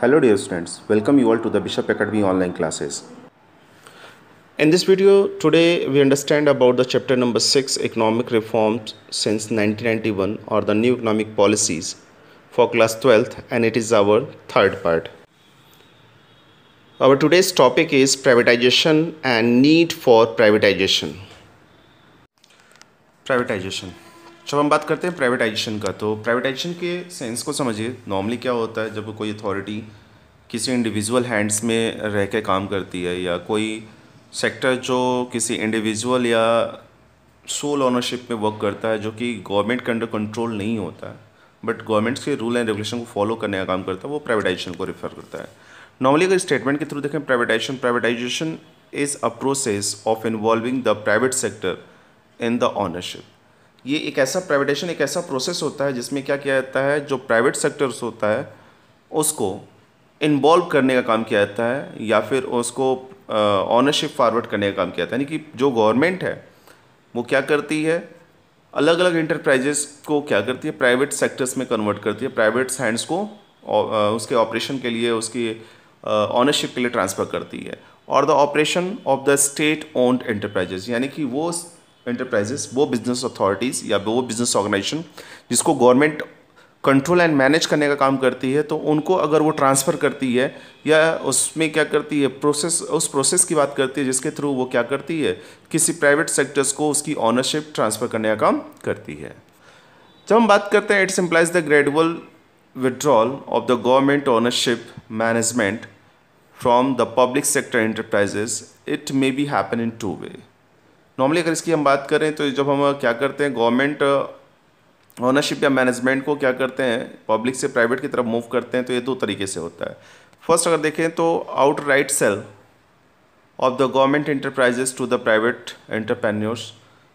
Hello dear students, welcome you all to the Bishop Academy online classes. In this video today we understand about the chapter number 6 economic reforms since 1991 or the new economic policies for class 12th and it is our third part. Our today's topic is privatization and need for privatization. Privatization. जब हम बात करते हैं privatisation का तो privatisation के sense को समझिए नॉर्मली क्या होता है जब कोई अथॉरिटी किसी इंडिविजुअल हैंड्स में रह कर काम करती है या कोई सेक्टर जो किसी इंडिविजुअल या सोल ऑनरशिप में वर्क करता है जो कि गवर्नमेंट के अंडर कंट्रोल नहीं होता है बट गवर्नमेंट्स के रूल एंड रेगुलेशन को फॉलो करने का काम करता है वो प्राइवेटाइजेशन को रेफर करता है नॉर्मली अगर स्टेटमेंट के थ्रू देखें privatisation privatisation is a process of involving the private sector in the ownership ये एक ऐसा प्राइवेटेशन एक ऐसा प्रोसेस होता है जिसमें क्या किया जाता है जो प्राइवेट सेक्टर्स होता है उसको इन्वॉल्व करने का काम किया जाता है या फिर उसको ऑनरशिप फॉरवर्ड करने का काम किया जाता है यानी कि जो गवर्नमेंट है वो क्या करती है अलग अलग इंटरप्राइजेस को क्या करती है प्राइवेट सेक्टर्स में कन्वर्ट करती है प्राइवेट हैंड्स को उसके ऑपरेशन के लिए उसकी ऑनरशिप के लिए ट्रांसफ़र करती है और the operation of the state owned enterprises यानी कि वो इंटरप्राइजेस वो बिजनेस अथॉरिटीज़ या वो बिजनेस ऑर्गेनाइजेशन जिसको गवर्नमेंट कंट्रोल एंड मैनेज करने का काम करती है तो उनको अगर वो ट्रांसफ़र करती है या उसमें क्या करती है प्रोसेस उस प्रोसेस की बात करती है जिसके थ्रू वो क्या करती है किसी प्राइवेट सेक्टर्स को उसकी ऑनरशिप ट्रांसफ़र करने का काम करती है जब हम बात करते हैं it's implies the gradual withdrawal of the government ownership management from the public sector enterprises, it may be happen in two way normally अगर इसकी हम बात करें तो जब हम क्या करते हैं गवर्नमेंट ओनरशिप uh, या मैनेजमेंट को क्या करते हैं पब्लिक से प्राइवेट की तरफ मूव करते हैं तो ये दो तरीके से होता है फर्स्ट अगर देखें तो outright sale of the government enterprises to the private entrepreneurs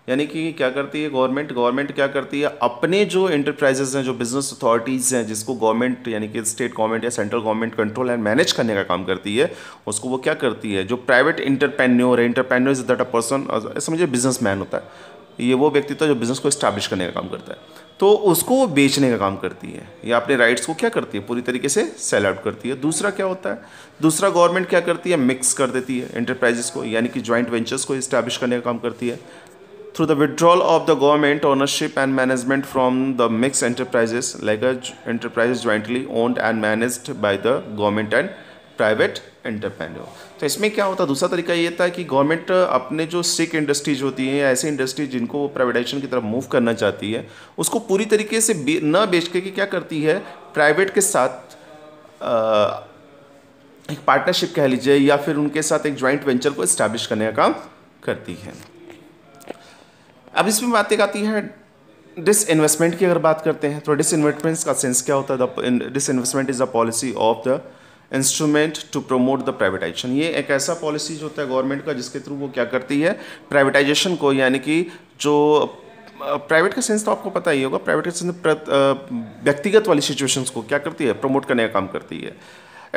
यानी कि क्या करती है गवर्नमेंट गवर्नमेंट क्या करती है अपने जो इंटरप्राइजेज हैं जो बिजनेस अथॉरिटीज़ हैं जिसको गवर्नमेंट यानी कि स्टेट गवर्नमेंट या central government control and manage करने का काम करती है उसको वो क्या करती है जो प्राइवेट इंटरप्रेन्योर है entrepreneur is that a person समझिए बिजनेस मैन होता है ये वो व्यक्ति था जो बिजनेस को इस्टेब्लिश करने का काम करता है तो उसको वो बेचने का काम करती है या अपने राइट्स को क्या करती है पूरी तरीके से सेल आउट करती है दूसरा क्या होता है दूसरा गवर्नमेंट क्या करती है मिक्स कर देती है इंटरप्राइजेस को यानी कि ज्वाइंट वेंचर्स को इस्टेब्लिश करने का काम करती है through the withdrawal of the government ownership and management from the mixed enterprises, like a enterprise jointly owned and managed by the government and private entrepreneur तो इसमें क्या होता दूसरा तरीका ये था कि गवर्नमेंट अपने जो सिक इंडस्ट्रीज होती हैं ऐसी इंडस्ट्रीज जिनको वो प्राइवेटाइजेशन की तरफ मूव करना चाहती है उसको पूरी तरीके से न बेच के कि क्या करती है प्राइवेट के साथ आ, एक पार्टनरशिप कह लीजिए या फिर उनके साथ एक ज्वाइंट वेंचर को इस्टेब्लिश करने का काम करती है अब इसमें एक आती है डिस इन्वेस्टमेंट की अगर बात करते हैं तो डिस इन्वेस्टमेंट्स का सेंस क्या होता है disinvestment is the policy of the instrument to promote the privatisation ये एक ऐसा पॉलिसी जो होता है गवर्नमेंट का जिसके थ्रू वो क्या करती है प्राइवेटाइजेशन को यानी कि जो प्राइवेट का सेंस तो आपको पता ही होगा प्राइवेट का सेंस व्यक्तिगत वाली सिचुएशंस को क्या करती है प्रमोट करने का काम करती है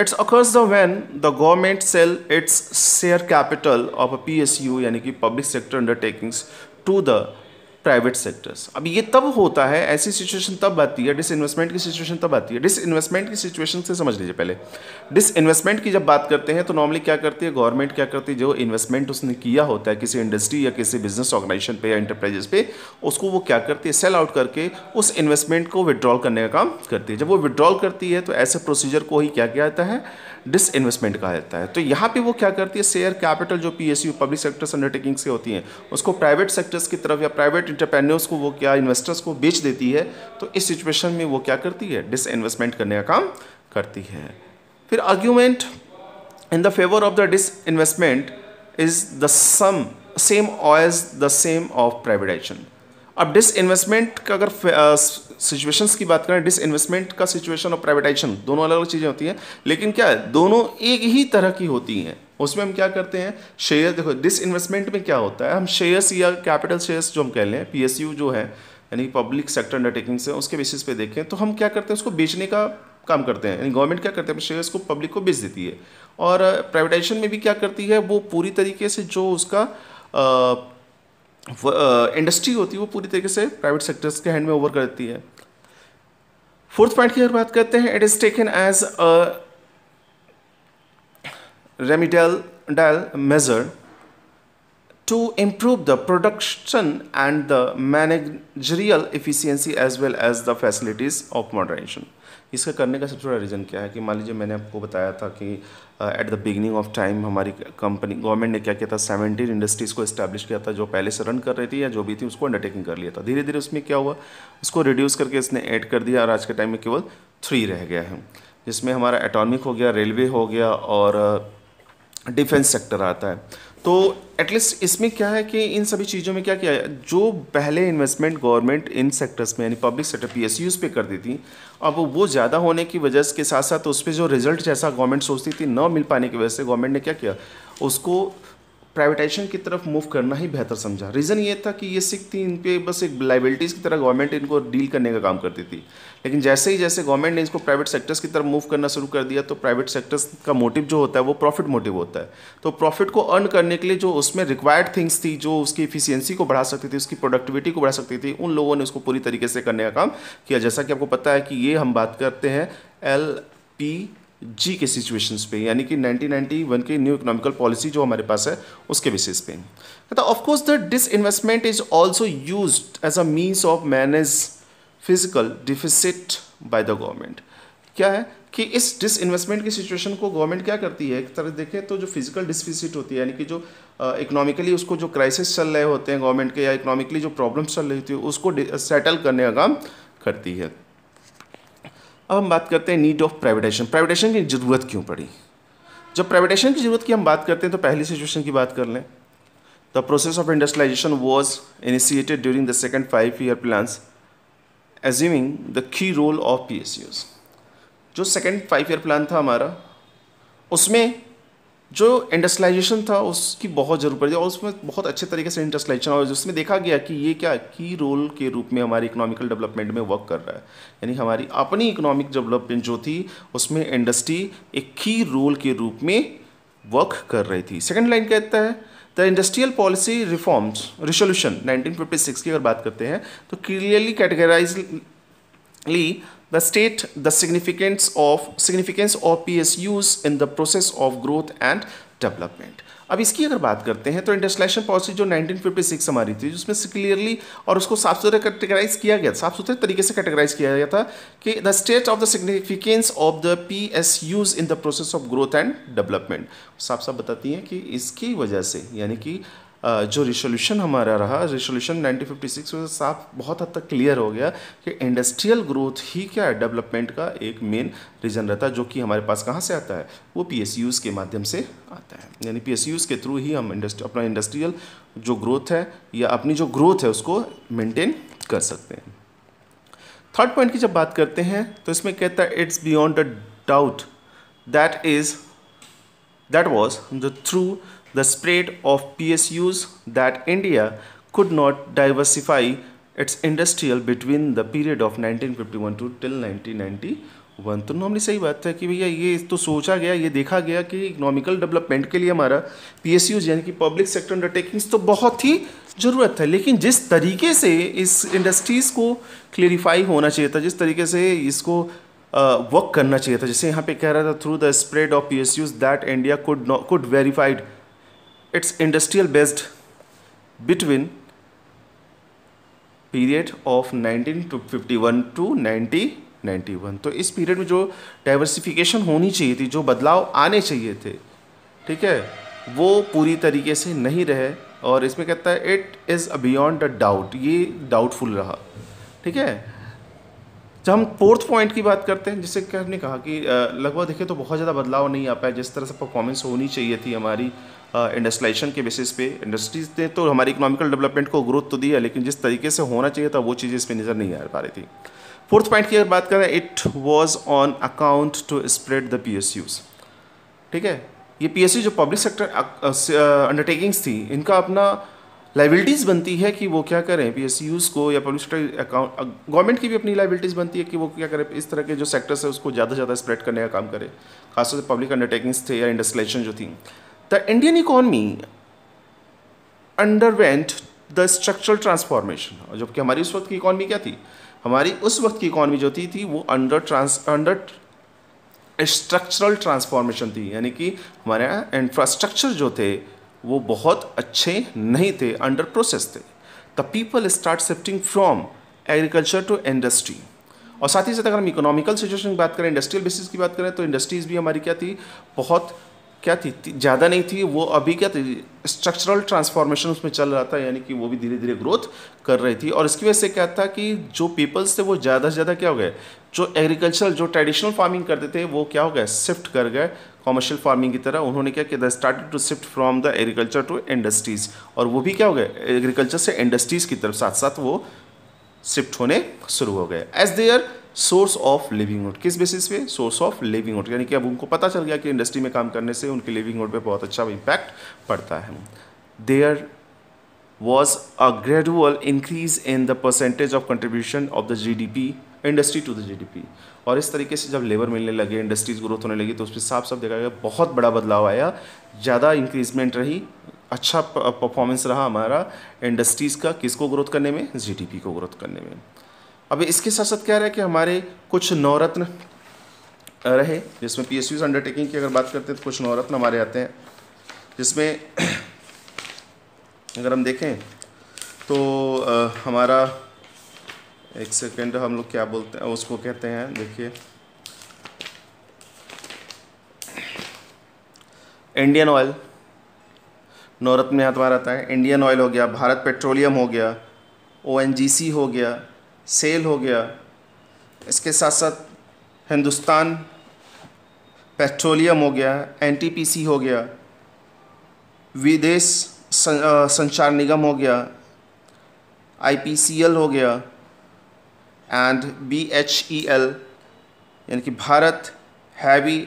it's occurs the when the government sell its share capital of a P S U यानी कि public sector undertakings to the private sectors अब ये तब होता है ऐसी सिचुएशन तब आती है डिस इन्वेस्टमेंट की सिचुएशन तब आती है डिस इन्वेस्टमेंट की सिचुएशन से समझ लीजिए पहले डिस इन्वेस्टमेंट की जब बात करते हैं तो नॉर्मली क्या करती है गवर्नमेंट क्या करती है जो इन्वेस्टमेंट उसने किया होता है किसी इंडस्ट्री या किसी बिजनेस ऑर्गेनाइजेशन पे या इंटरप्राइजेस पे उसको वो क्या करती है सेल आउट करके उस इन्वेस्टमेंट को विड्रॉल करने का काम करती है जब वो विड्रॉल करती है तो ऐसे प्रोसीजर को ही क्या किया जाता है डिस इन्वेस्टमेंट कहा जाता है तो यहाँ पे वो क्या करती है शेयर कैपिटल जो पीएसयू पब्लिक सेक्टर्स अंडरटेकिंग से होती हैं उसको प्राइवेट सेक्टर्स की तरफ या प्राइवेट इंटरप्रेन्योर्स को वो क्या इन्वेस्टर्स को बेच देती है तो इस सिचुएशन में वो क्या करती है डिस इन्वेस्टमेंट करने का काम करती है फिर argument in the favour of the disinvestment is the some same as the same of privatisation अब डिस इन्वेस्टमेंट का अगर सिचुएशंस uh, की बात करें डिस इन्वेस्टमेंट का सिचुएशन और प्राइवेटाइजेशन दोनों अलग अलग चीज़ें होती हैं लेकिन क्या है दोनों एक ही तरह की होती हैं उसमें हम क्या करते हैं शेयर देखो डिस इन्वेस्टमेंट में क्या होता है हम शेयर्स या कैपिटल शेयर्स जो हम कह लें पी जो है यानी पब्लिक सेक्टर अंडरटेकिंग्स से उसके बेसिस पे देखें तो हम क्या करते हैं उसको बेचने का काम करते हैं यानी गवर्नमेंट क्या करते हैं शेयर्स को पब्लिक को बेच देती है और प्राइवेटाइजेशन में भी क्या करती है वो पूरी तरीके से जो उसका इंडस्ट्री होती है वो पूरी तरीके से प्राइवेट सेक्टर्स के हैंड में ओवर कर देती है फोर्थ पॉइंट की अगर बात करते हैं it is taken as remedial measure to improve the production and the managerial efficiency as well as the facilities of modernization इसका करने का सबसे बड़ा रीज़न क्या है कि मान लीजिए मैंने आपको बताया था कि at the beginning of time हमारी कंपनी गवर्नमेंट ने क्या किया था सेवेंटीन इंडस्ट्रीज़ को इस्टेब्लिश किया था जो पहले से रन कर रही थी या जो भी थी उसको अंडरटेकिंग कर लिया था धीरे धीरे उसमें क्या हुआ उसको रिड्यूस करके इसने ऐड कर दिया और आज के टाइम में केवल थ्री रह गया है जिसमें हमारा एटॉमिक हो गया रेलवे हो गया और uh, डिफेंस सेक्टर आता है तो एटलीस्ट इसमें क्या है कि इन सभी चीज़ों में क्या किया है जो पहले इन्वेस्टमेंट गवर्नमेंट इन सेक्टर्स में यानी public sector P S Us पे करती थी अब वो ज़्यादा होने की वजह के साथ साथ उस पर जो रिजल्ट जैसा गवर्नमेंट सोचती थी ना मिल पाने की वजह से गवर्नमेंट ने क्या किया उसको प्राइवेटाइजेशन की तरफ मूव करना ही बेहतर समझा रीज़न ये था कि ये सिख थी इन पर बस एक लाइबिलिटीज़ की तरह गवर्नमेंट इनको डील करने का काम करती थी लेकिन जैसे ही जैसे गवर्नमेंट ने इसको प्राइवेट सेक्टर्स की तरफ मूव करना शुरू कर दिया तो प्राइवेट सेक्टर्स का मोटिव जो होता है वो प्रॉफिट मोटिव होता है तो प्रॉफिट को अर्न करने के लिए जो उसमें रिक्वायर्ड थिंग्स थी जो उसकी इफिशियंसी को बढ़ा सकती थी उसकी प्रोडक्टिविटी को बढ़ा सकती थी उन लोगों ने उसको पूरी तरीके से करने का काम किया जैसा कि आपको पता है कि ये हम बात करते हैं एल पी जी के सिचुएशंस पे यानी कि 1991 के न्यू इकोनॉमिकल पॉलिसी जो हमारे पास है उसके बेसिस पे कहता of course the disinvestment is also use as a means of manage physical deficit by the government क्या है कि इस डिस इन्वेस्टमेंट की सिचुएशन को गवर्नमेंट क्या करती है एक तरह देखें तो जो फिजिकल डिफिसिट होती है यानी कि जो इकोनॉमिकली uh, उसको जो क्राइसिस चल रहे होते हैं गवर्नमेंट के या इकोनॉमिकली जो प्रॉब्लम्स चल रही होती है उसको सेटल करने का काम करती है अब हम बात करते हैं नीड ऑफ प्राइवेटाइजेशन प्राइवेटाइजेशन की ज़रूरत क्यों पड़ी जब प्राइवेटाइजेशन की ज़रूरत की हम बात करते हैं तो पहली सिचुएशन की बात कर लें the process of industrialisation was initiated during the second five year plan assuming the key role of P जो सेकेंड फाइव ईयर प्लान था हमारा उसमें जो इंडस्ट्रलाइजेशन था उसकी बहुत जरूरत पड़ी और उसमें बहुत अच्छे तरीके से इंडस्ट्रलाइजेशन और जिसमें देखा गया कि ये क्या की रोल के रूप में हमारी इकोनॉमिकल डेवलपमेंट में वर्क कर रहा है यानी हमारी अपनी इकोनॉमिक डेवलपमेंट जो थी उसमें इंडस्ट्री एक की रोल के रूप में वर्क कर रही थी सेकेंड लाइन कहता है the industrial policy reforms resolution 1956 की अगर बात करते हैं तो clearly categorically the state the significance of significance of PSUs in the process of growth and development अब इसकी अगर बात करते हैं तो इंडस्ट्रेशन पॉलिसी जो 1956 हमारी थी उसमें से क्लियरली और उसको साफ सुथरे कैटेगराइज किया गया साफ सुथरे तरीके से कैटेगराइज किया गया था कि the state of the significance of the P S Us in the process of growth and development साफ साफ बताती हैं कि इसकी वजह से यानी कि जो रिसोल्यूशन हमारा रहा रिसोल्यूशन 1956 में साफ बहुत हद तक क्लियर हो गया कि इंडस्ट्रियल ग्रोथ ही क्या है डेवलपमेंट का एक मेन रीज़न रहता है जो कि हमारे पास कहाँ से आता है वो पी के माध्यम से आता है यानी पी के थ्रू ही हम इंडस्ट्री अपना इंडस्ट्रियल जो ग्रोथ है या अपनी जो ग्रोथ है उसको मेनटेन कर सकते हैं थर्ड पॉइंट की जब बात करते हैं तो इसमें कहता है it's beyond a doubt that is that was the through the spread of PSUs that India could not diversify its industrial between the period of 1951 to till one तो नॉर्मली सही बात है कि भैया ये तो सोचा गया ये देखा गया कि इकोनॉमिकल डेवलपमेंट के लिए हमारा पी एस यूज यानी कि पब्लिक सेक्टर अंडरटेकिंग्स तो बहुत ही ज़रूरत है लेकिन जिस तरीके से इस इंडस्ट्रीज़ को क्लेरिफाई होना चाहिए था जिस तरीके से इसको वर्क करना चाहिए था जैसे यहाँ पे कह रहा था through the spread of P S Us that India could could verified its industrial based between period of 1951 to 1991 तो इस पीरियड में जो डाइवर्सिफिकेशन होनी चाहिए थी जो बदलाव आने चाहिए थे ठीक है वो पूरी तरीके से नहीं रहे और इसमें कहता है it is beyond a doubt ये डाउटफुल रहा ठीक है जब हम फोर्थ पॉइंट की बात करते हैं जिससे हमने कहा कि लगभग देखें तो बहुत ज़्यादा बदलाव नहीं आ पाया जिस तरह से परफॉर्मेंस होनी चाहिए थी हमारी इंडस्ट्रलाइजेशन के बेसिस पे इंडस्ट्रीज ने तो हमारी इकोनॉमिकल डेवलपमेंट को ग्रोथ तो दिया है लेकिन जिस तरीके से होना चाहिए था वो चीज़ें इस पर नज़र नहीं आ पा रही थी फोर्थ पॉइंट की अगर बात करें it was on account to spread the P ठीक है ये पी जो पब्लिक सेक्टर अंडरटेकिंग्स थी इनका अपना लाइबिलिटीज़ बनती है कि वो क्या करें पी को या पब्लिक सेक्टर अकाउंट गवर्नमेंट की भी अपनी लाइबिलिटीज़ बनती है कि वो क्या करें इस तरह के जो सेक्टर्स से है उसको ज़्यादा से ज़्यादा स्प्रेड करने का काम करें खासतौर से पब्लिक अंडरटेकिंग्स थे या इंडस्ट्रियलाइजेशन जो थी The Indian economy underwent the structural transformation जबकि हमारी उस वक्त की इकॉनमी क्या थी हमारी उस वक्त की इकॉनमी जो थी थी वो under trans under structural transformation थी यानी कि हमारे यहाँ इंफ्रास्ट्रक्चर जो थे वो बहुत अच्छे नहीं थे अंडर प्रोसेस थे the people start shifting from agriculture to industry और साथ ही साथ अगर हम इकोनॉमिकल सिचुएशन की बात करें इंडस्ट्रियल बेसिस की बात करें तो इंडस्ट्रीज़ भी हमारी क्या थी बहुत क्या थी ज़्यादा नहीं थी वो अभी क्या थी स्ट्रक्चरल ट्रांसफॉर्मेशन उसमें चल रहा था यानी कि वो भी धीरे धीरे ग्रोथ कर रही थी और इसकी वजह से क्या था कि जो पीपल्स थे वो ज़्यादा से ज़्यादा क्या हो गए जो एग्रीकल्चर जो ट्रेडिशनल फार्मिंग करते थे वो क्या हो गए शिफ्ट कर गए कॉमर्शियल फार्मिंग की तरह उन्होंने क्या किया started to shift from the agriculture to industries और वो भी क्या हो गए एग्रीकल्चर से इंडस्ट्रीज़ की तरफ साथ साथ वो शिफ्ट होने शुरू हो गए as our source of livelihood किस बेसिस पे सोर्स ऑफ लिविंग हुड यानी कि अब उनको पता चल गया कि इंडस्ट्री में काम करने से उनके लिविंग हुड पे बहुत अच्छा इम्पैक्ट पड़ता है there was a gradual increase in the percentage of contribution of the P industry to the P और इस तरीके से जब लेबर मिलने लगे इंडस्ट्रीज ग्रोथ होने लगी तो उस पर साफ साफ देखा गया बहुत बड़ा बदलाव आया ज़्यादा इंक्रीजमेंट रही अच्छा परफॉर्मेंस रहा हमारा इंडस्ट्रीज़ का किसको ग्रोथ करने में जीडीपी को ग्रोथ करने में अब इसके साथ साथ क्या रहा कि हमारे कुछ नवरत्न रहे जिसमें पी एस अंडरटेकिंग की अगर बात करते हैं तो कुछ नवरत्न हमारे आते हैं जिसमें अगर हम देखें तो आ, हमारा एक सेकेंड हम लोग क्या बोलते हैं उसको कहते हैं देखिए इंडियन ऑयल नवरत्न में हाथ आता है इंडियन ऑयल हो गया भारत पेट्रोलियम हो गया ओ हो गया सेल हो गया इसके साथ साथ हिंदुस्तान पेट्रोलियम हो गया एनटीपीसी हो गया विदेश संचार निगम हो गया आईपीसीएल हो गया एंड बीएचईएल e यानी कि भारत हैवी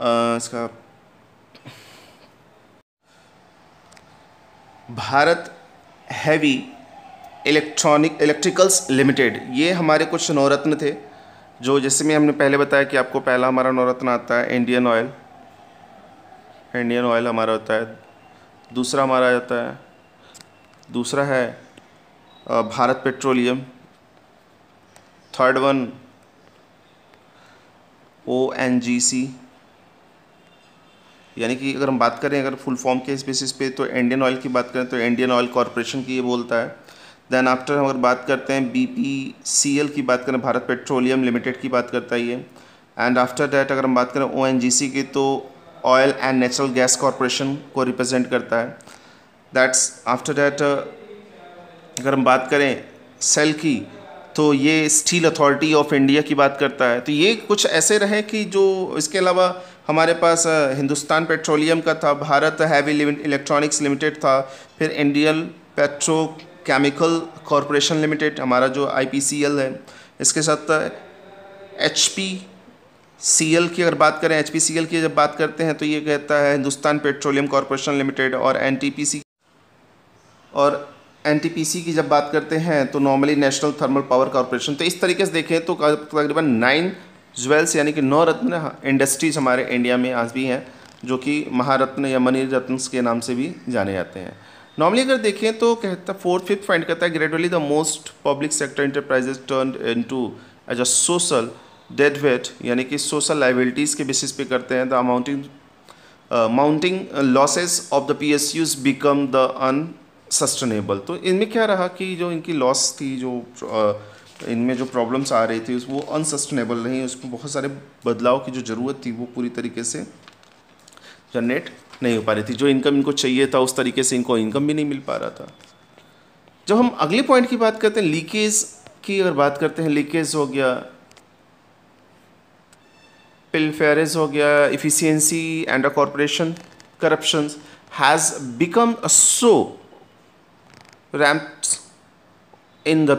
इसका Bharat heavy electronic electricals limited ये हमारे कुछ नवरत्न थे जो जैसे में हमने पहले बताया कि आपको पहला हमारा नवरत्न आता है इंडियन ऑयल इंडियन ऑयल हमारा होता है दूसरा हमारा होता है दूसरा है Bharat petroleum third one O N G C यानी कि अगर हम बात करें अगर फुल फॉर्म के इस बेसिस पे तो इंडियन ऑयल की बात करें तो इंडियन ऑयल कॉरपोरेशन की ये बोलता है दैन आफ्टर अगर बात करते हैं बी पी सी एल की बात करें भारत पेट्रोलियम लिमिटेड की बात करता है ये एंड आफ्टर डैट अगर हम बात करें ओ एन जी सी की तो oil and natural gas corporation को रिप्रेजेंट करता है दैट्स आफ्टर डैट अगर हम बात करें सेल की तो ये स्टील अथॉरिटी ऑफ इंडिया की बात करता है तो ये कुछ ऐसे रहे कि जो इसके अलावा हमारे पास हिंदुस्तान पेट्रोलियम का था भारत हैवी इलेक्ट्रॉनिक्स लिमिटेड था फिर Indian petrochemical corporation limited हमारा जो आई है इसके साथ एच पी सी एल की अगर बात करें एच पी सी एल की जब बात करते हैं तो ये कहता है हिंदुस्तान पेट्रोलियम कॉरपोरेशन लिमिटेड और एन टी पी सी और एन टी पी सी की जब बात करते हैं तो normally national thermal power corporation तो इस तरीके से देखें तो तकरीबन नाइन ज्वेल्स यानी कि नौ रत्न इंडस्ट्रीज हमारे इंडिया में आज भी हैं जो कि महारत्न या मनी रत्न के नाम से भी जाने जाते हैं नॉर्मली अगर देखें तो कहता फोर्थ फिफ्थ फाइंड करता है gradually the most public sector enterprises turn into as a social dead weight यानी कि सोशल लाइबिलिटीज़ के बेसिस पे करते हैं the amounting mounting losses of the P S Us become the unsustainable तो इनमें क्या रहा कि जो इनकी लॉस थी जो uh, इनमें जो प्रॉब्लम्स आ रही थी वो अनसस्टेनेबल रही उसमें बहुत सारे बदलाव की जो ज़रूरत थी वो पूरी तरीके से जनरेट नहीं हो पा रही थी जो इनकम इनको चाहिए था उस तरीके से इनको इनकम भी नहीं मिल पा रहा था जब हम अगले पॉइंट की बात करते हैं लीकेज की अगर बात करते हैं लीकेज हो गया पिल हो गया efficiency and a corporation corruption has become a so ramps in the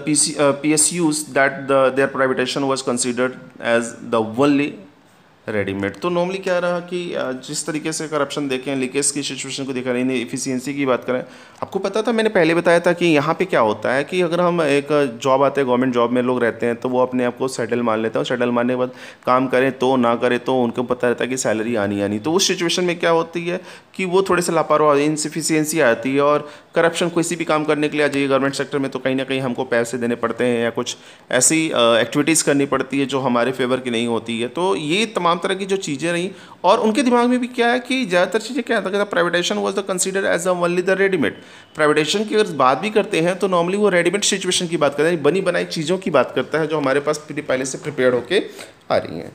P S Us that the their privatization was considered as the only readymade तो नॉर्मली क्या रहा कि जिस तरीके से करप्शन देखें लीकेज की सिचुएशन को देखा रही इफिशियंसी की बात करें आपको पता था मैंने पहले बताया था कि यहाँ पे क्या होता है कि अगर हम एक जॉब आते हैं गवर्नमेंट जॉब में लोग रहते हैं तो वो अपने आप को सेटल मान लेते हैं सेटल मानने के बाद काम करें तो ना करें तो उनको पता रहता है कि सैलरी आनी आनी तो उस सिचुएशन में क्या होती है कि वो थोड़े से लापरवाह इनसिफिशियंसी आती है और करप्शन किसी भी काम करने के लिए आ जाइए गवर्नमेंट सेक्टर में तो कहीं ना कहीं हमको पैसे देने पड़ते हैं या कुछ ऐसी एक्टिविटीज़ करनी पड़ती है जो हमारे फेवर की नहीं होती है तो ये तमाम तरह की जो चीज़ें रहीं और उनके दिमाग में भी क्या है कि ज़्यादातर चीज़ें क्या होता है privatisation was the consider as only the readymade privatisation की अगर बात भी करते हैं तो नॉर्मली वो रेडीमेड सिचुएशन की बात करते हैं बनी बनाई चीज़ों की बात करता है जो हमारे पास पहले से प्रिपेयर होकर आ रही हैं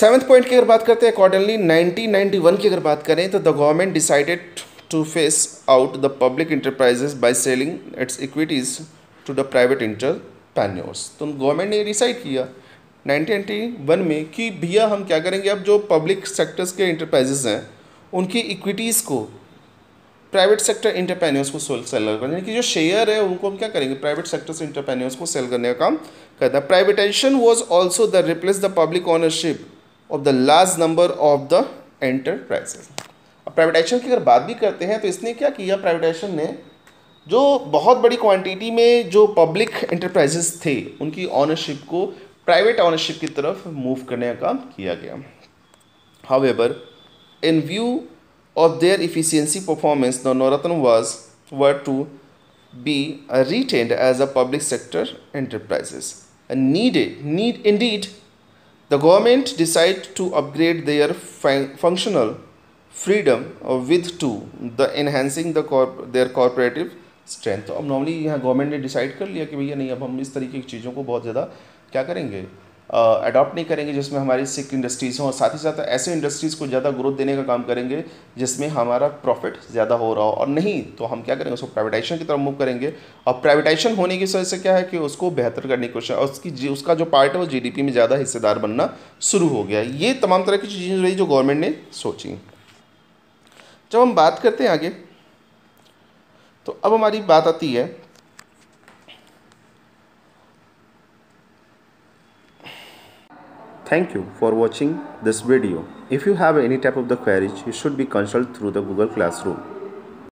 सेवन्थ पॉइंट की अगर बात करते हैं अकॉर्डिंगली 1991 की अगर बात करें तो the government decided to phase out the public enterprises by selling its equities to the private entrepreneurs. तो गवर्नमेंट ने डिसाइड किया वन में कि भैया हम क्या करेंगे अब जो पब्लिक सेक्टर्स के इंटरप्राइजेज हैं उनकी इक्विटीज़ को प्राइवेट सेक्टर इंटरप्रेन्योर्स को सेल करना यानी कि जो शेयर है उनको हम क्या करेंगे प्राइवेट सेक्टर से इंटरप्रेन्योर्स को सेल करने का काम करता है privatisation was also the replace the public ownership of the large number of the enterprises अब प्राइवेटाइजेशन की अगर बात भी करते हैं तो इसने क्या किया प्राइवेटाइजेशन ने जो बहुत बड़ी क्वांटिटी में जो पब्लिक इंटरप्राइजेस थे उनकी ऑनरशिप को प्राइवेट ऑनरशिप की तरफ मूव करने का काम किया गया however in view of their efficiency performance the Navratna was were to be retained as a public sector enterprises need indeed the government decide to upgrade their functional freedom with to the enhancing their corporative strength तो अब normally यहाँ government ने decide कर लिया कि भैया नहीं अब हम इस तरीके की चीज़ों को बहुत ज़्यादा क्या करेंगे अडॉप्ट uh, नहीं करेंगे जिसमें हमारी सिख इंडस्ट्रीज़ हों और साथ ही साथ ऐसे इंडस्ट्रीज़ को ज़्यादा ग्रोथ देने का काम करेंगे जिसमें हमारा प्रॉफिट ज़्यादा हो रहा हो और नहीं तो हम क्या करेंगे उसको प्राइवेटाइजेशन की तरफ मूव करेंगे और प्राइवेटाइजेशन होने की वजह से क्या है कि उसको बेहतर करने की कोशिश उसकी जी उसका जो पार्ट है वो जी में ज़्यादा हिस्सेदार बनना शुरू हो गया ये तमाम तरह की चीज़ें रही जो गवर्नमेंट ने सोची जब हम बात करते हैं आगे तो अब हमारी बात आती है thank you for watching this video if you have any type of the queries you should be consult through the Google class room